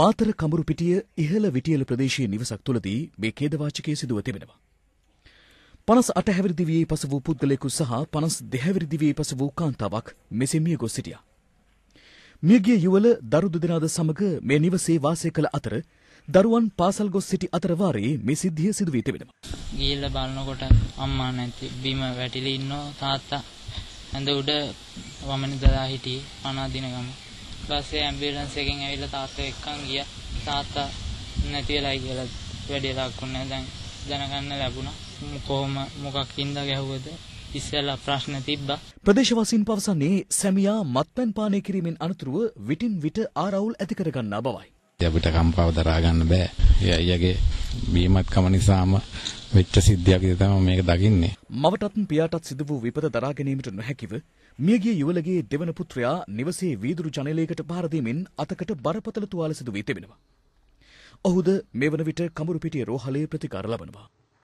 මාතර කඹරුපිටිය ඉහළ විටියල ප්‍රදේශයේ නිවසක් තුළදී මේ ඛේදවාචකයේ සිදුව තිබෙනවා. 58 හැවිරි දිවියේ පස වූ පුද්ගලයෙකු සහ 52 හැවිරි දිවියේ පස වූ කාන්තාවක් මෙසේ මිය ගොස් සිටියා. මියගිය යුවල දරු දෙදෙනාද සමග මේ නිවසේ වාසය කළ අතර දරුවන් පාසල් ගොස් සිටි අතර වාරයේ මේ සිද්ධිය සිදු වී තිබෙනවා. ගිහිල්ලා බලනකොට අම්මා නැති බිම වැටිලා ඉන්නෝ තාත්තා ඇඳ උඩ වමන දලා හිටියේ අනාදින ගම. පස්සේ ඇම්බියුලන්ස් එකෙන් ඇවිල්ලා තාත්තා එක්කන් ගියා. තාත්තා නැති වෙලයි කියලා වැඩේ ලක්ුණා. දැන් දැනගන්න ලැබුණා. කොහොම මොකක්ින්ද ගැහුවද? ඉස්සෙල්ලා ප්‍රශ්න තිබ්බා. ප්‍රදේශවාසීන් පවසන්නේ සැමියා මත්පැන් පානය කිරීමෙන් අනතුරුව විටින් විට ආරවුල් ඇති කරගන්නා බවයි. අපිට කම්පාව දරා ගන්න බෑ. ඒ අයියාගේ බීමත්කම නිසාම වෙච්ච සිද්ධියක්ද තමයි මේක දකින්නේ. මවටත් පියාටත් සිදු වූ විපත දරා ගැනීමට නොහැකිව මියගිය යුවලගේ දෙවන පුත්‍රයා නිවසේ වීදුරු ජනේලයකට පහර දීමෙන් අතකට බරපතල තුවාල සිදු වී තිබෙනවා. ඔහුද මේ වන විට කඹුරුපිටිය රෝහලේ ප්‍රතිකාර ලබනවා.